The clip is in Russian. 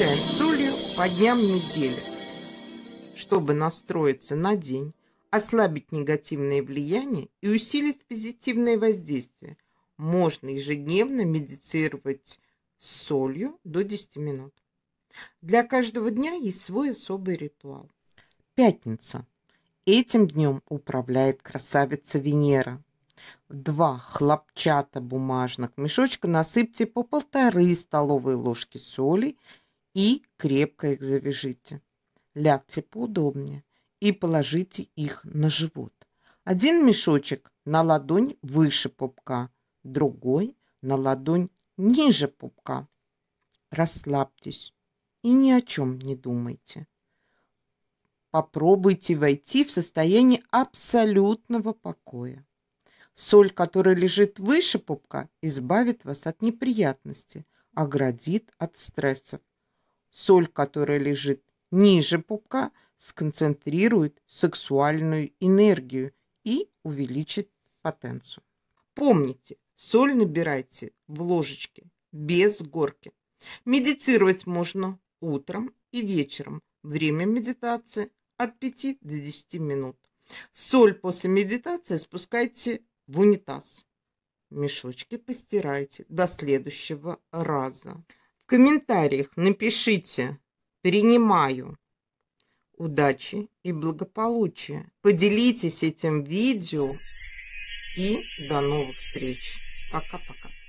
Отмечаем солью по дням недели, чтобы настроиться на день, ослабить негативное влияние и усилить позитивное воздействие. Можно ежедневно медицировать солью до 10 минут. Для каждого дня есть свой особый ритуал. Пятница. Этим днем управляет красавица Венера. В два хлопчата бумажных мешочка насыпьте по полторы столовые ложки соли и крепко их завяжите. Лягте поудобнее и положите их на живот. Один мешочек на ладонь выше пупка, другой на ладонь ниже пупка. Расслабьтесь и ни о чем не думайте. Попробуйте войти в состояние абсолютного покоя. Соль, которая лежит выше пупка, избавит вас от неприятности, оградит от стрессов Соль, которая лежит ниже пупка, сконцентрирует сексуальную энергию и увеличит потенцию. Помните, соль набирайте в ложечке, без горки. Медитировать можно утром и вечером. Время медитации от 5 до 10 минут. Соль после медитации спускайте в унитаз. Мешочки постирайте до следующего раза комментариях напишите «Принимаю». Удачи и благополучия. Поделитесь этим видео и до новых встреч. Пока-пока.